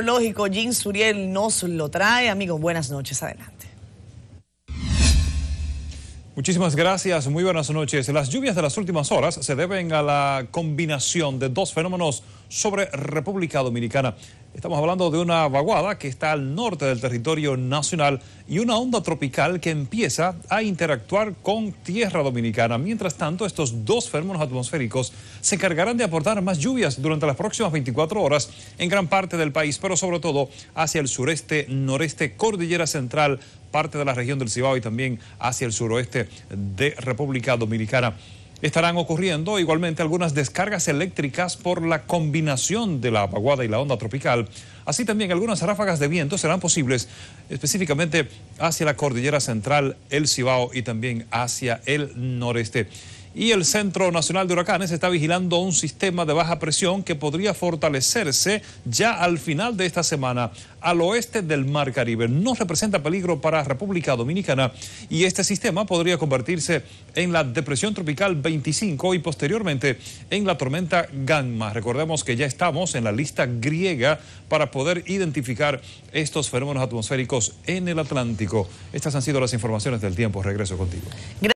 Lógico, Jim Suriel nos lo trae. Amigos, buenas noches. Adelante. Muchísimas gracias, muy buenas noches. Las lluvias de las últimas horas se deben a la combinación de dos fenómenos sobre República Dominicana. Estamos hablando de una vaguada que está al norte del territorio nacional y una onda tropical que empieza a interactuar con tierra dominicana. Mientras tanto, estos dos fenómenos atmosféricos se encargarán de aportar más lluvias durante las próximas 24 horas en gran parte del país, pero sobre todo hacia el sureste, noreste, cordillera central, parte de la región del Cibao y también hacia el suroeste de República Dominicana estarán ocurriendo igualmente algunas descargas eléctricas por la combinación de la vaguada y la onda tropical. Así también algunas ráfagas de viento serán posibles específicamente hacia la cordillera central, el Cibao y también hacia el noreste y el Centro Nacional de Huracanes está vigilando un sistema de baja presión que podría fortalecerse ya al final de esta semana al oeste del Mar Caribe. No representa peligro para República Dominicana y este sistema podría convertirse en la depresión tropical 25 y posteriormente en la tormenta Gamma. Recordemos que ya estamos en la lista griega para poder identificar estos fenómenos atmosféricos en el Atlántico. Estas han sido las informaciones del tiempo. Regreso contigo.